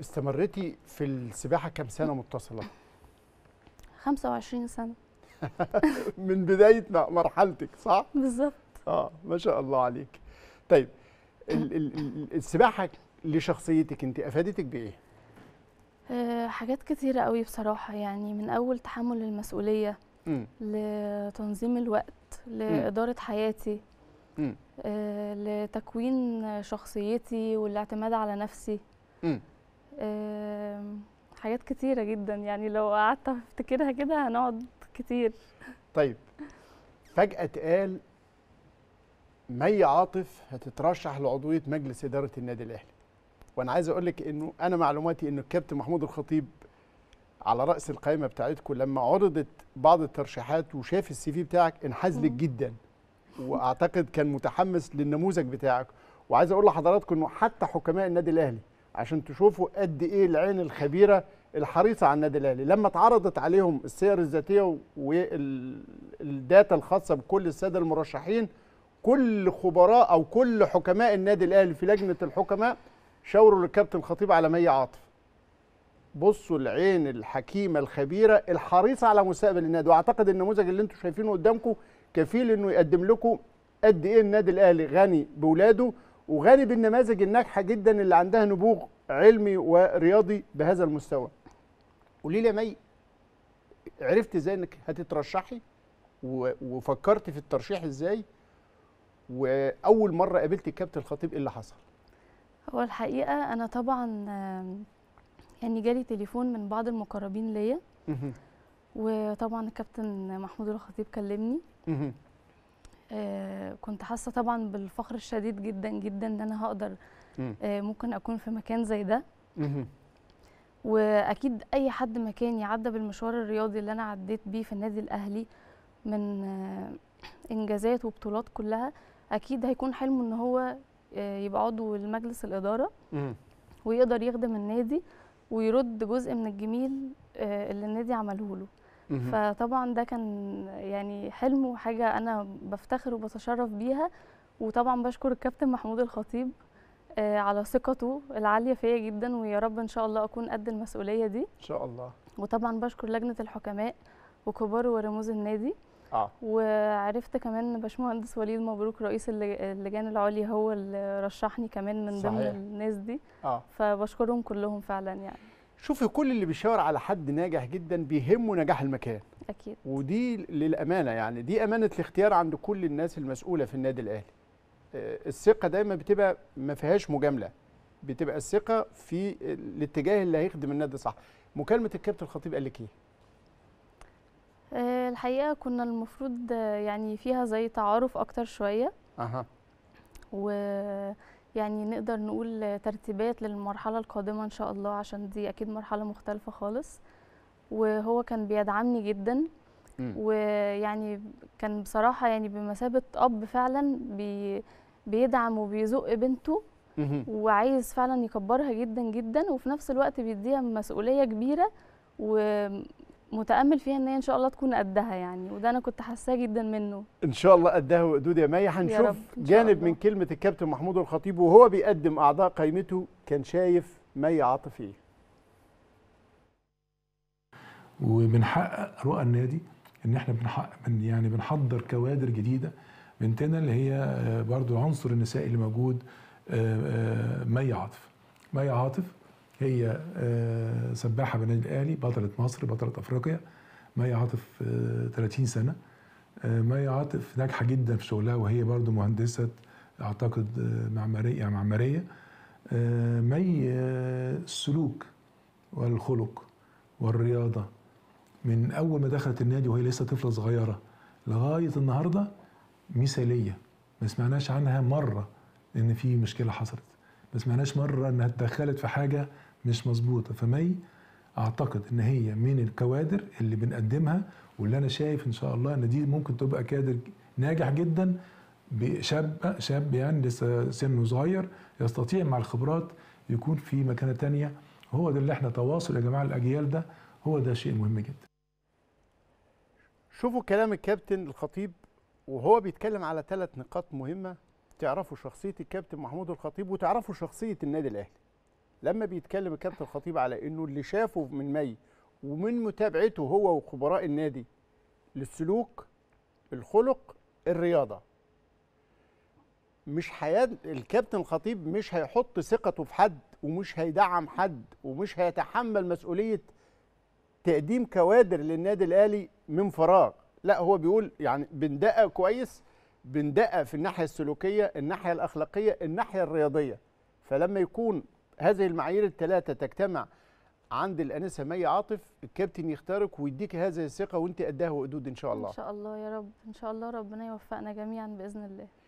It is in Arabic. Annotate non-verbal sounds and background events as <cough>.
استمرتي في السباحه كام سنه متصله 25 سنه <laughs> من بدايه مرحلتك صح بالظبط اه ما شاء الله عليك طيب ال ال السباحه لشخصيتك انت افادتك بايه آه، حاجات كتيره قوي بصراحه يعني من اول تحمل المسؤوليه م. لتنظيم الوقت لاداره م. حياتي م. آه، لتكوين شخصيتي والاعتماد على نفسي م. حاجات كتيرة جدا يعني لو قعدت افتكرها كده هنقعد كتير طيب فجأة اتقال مي عاطف هتترشح لعضوية مجلس إدارة النادي الأهلي وأنا عايز أقول لك إنه أنا معلوماتي إنه الكابتن محمود الخطيب على رأس القائمة بتاعتكم لما عرضت بعض الترشيحات وشاف السي في بتاعك انحاز لك جدا وأعتقد كان متحمس للنموذج بتاعك وعايز أقول لحضراتكم إنه حتى حكماء النادي الأهلي عشان تشوفوا قد ايه العين الخبيره الحريصه على النادي الاهلي لما اتعرضت عليهم السير الذاتيه والداتا الخاصه بكل الساده المرشحين كل خبراء او كل حكماء النادي الاهلي في لجنه الحكماء شاوروا للكابتن الخطيب على مي عاطف بصوا العين الحكيمه الخبيره الحريصه على مستقبل النادي واعتقد النموذج اللي انتم شايفينه قدامكم كفيل انه يقدم لكم قد ايه النادي الاهلي غني بولاده وغالب النماذج الناجحه جدا اللي عندها نبوغ علمي ورياضي بهذا المستوى قولي لي يا مي عرفت ازاي انك هتترشحي وفكرت في الترشيح ازاي واول مره قابلت الكابتن الخطيب ايه اللي حصل هو الحقيقه انا طبعا يعني جالي تليفون من بعض المقربين ليا وطبعا الكابتن محمود الخطيب كلمني آه، كنت حاسه طبعا بالفخر الشديد جدا جدا ان انا هقدر آه، ممكن اكون في مكان زي ده واكيد اي حد مكاني عدى بالمشوار الرياضي اللي انا عديت بيه في النادي الاهلي من آه، انجازات وبطولات كلها اكيد هيكون حلمه ان هو يبقى عضو لمجلس الاداره ويقدر يخدم النادي ويرد جزء من الجميل اللي النادي عمله له فطبعا ده كان يعني حلم وحاجه انا بفتخر وبتشرف بيها وطبعا بشكر الكابتن محمود الخطيب آه، على ثقته العاليه فيا جدا ويا رب ان شاء الله اكون قد المسؤوليه دي ان شاء الله وطبعا بشكر لجنه الحكماء وكبار ورموز النادي آه. وعرفت كمان باشمهندس وليد مبروك رئيس اللجان العليا هو اللي رشحني كمان من ضمن الناس دي آه. فبشكرهم كلهم فعلا يعني شوفي كل اللي بيشاور على حد ناجح جدا بيهمه نجاح المكان اكيد ودي للامانه يعني دي امانه الاختيار عند كل الناس المسؤوله في النادي الاهلي آه، الثقه دايما بتبقى ما فيهاش مجامله بتبقى الثقه في الاتجاه اللي هيخدم النادي صح مكالمه الكابتن الخطيب قال لك ايه آه، الحقيقه كنا المفروض آه، يعني فيها زي تعارف اكتر شويه اها و يعني نقدر نقول ترتيبات للمرحله القادمه ان شاء الله عشان دي اكيد مرحله مختلفه خالص وهو كان بيدعمني جدا ويعني كان بصراحه يعني بمثابه اب فعلا بي بيدعم وبيزق بنته وعايز فعلا يكبرها جدا جدا وفي نفس الوقت بيديها مسؤوليه كبيره و متامل فيها ان هي ان شاء الله تكون قدها يعني وده انا كنت حاساه جدا منه ان شاء الله قدها وقدود يا مي هنشوف جانب من كلمه الكابتن محمود الخطيب وهو بيقدم اعضاء قائمته كان شايف مي عاطف ايه رؤى النادي ان احنا بنحقق يعني بنحضر كوادر جديده بنتنا اللي هي آه، برضو العنصر النسائي اللي موجود آه، آه، مي عاطف مي عاطف هي آه، سباحه بالنادي الاهلي بطله مصر بطله افريقيا مي عاطف 30 آه، سنه آه، مي عاطف ناجحه جدا في شغلها وهي برضو مهندسه اعتقد معماريه يعني معماريه مي السلوك والخلق والرياضه من اول ما دخلت النادي وهي لسه طفله صغيره لغايه النهارده مثاليه ما سمعناش عنها مره ان في مشكله حصلت ما سمعناش مره انها اتدخلت في حاجه مش مظبوطه فمي اعتقد ان هي من الكوادر اللي بنقدمها واللي انا شايف ان شاء الله ان دي ممكن تبقى كادر ناجح جدا شاب شاب يعني لسه سنه صغير يستطيع مع الخبرات يكون في مكانه تانية هو ده اللي احنا تواصل يا جماعه الاجيال ده هو ده شيء مهم جدا شوفوا كلام الكابتن الخطيب وهو بيتكلم على ثلاث نقاط مهمه تعرفوا شخصيه الكابتن محمود الخطيب وتعرفوا شخصيه النادي الاهلي لما بيتكلم الكابتن الخطيب على انه اللي شافه من مي ومن متابعته هو وخبراء النادي للسلوك الخلق الرياضه مش حياة الكابتن الخطيب مش هيحط ثقته في حد ومش هيدعم حد ومش هيتحمل مسؤوليه تقديم كوادر للنادي الاهلي من فراغ لا هو بيقول يعني بندقق كويس بندقق في الناحيه السلوكيه الناحيه الاخلاقيه الناحيه الرياضيه فلما يكون هذه المعايير الثلاثه تجتمع عند الانسه مي عاطف الكابتن يختارك ويديك هذه الثقه وانت قدها وقدود ان شاء الله ان شاء الله يا رب ان شاء الله ربنا يوفقنا جميعا باذن الله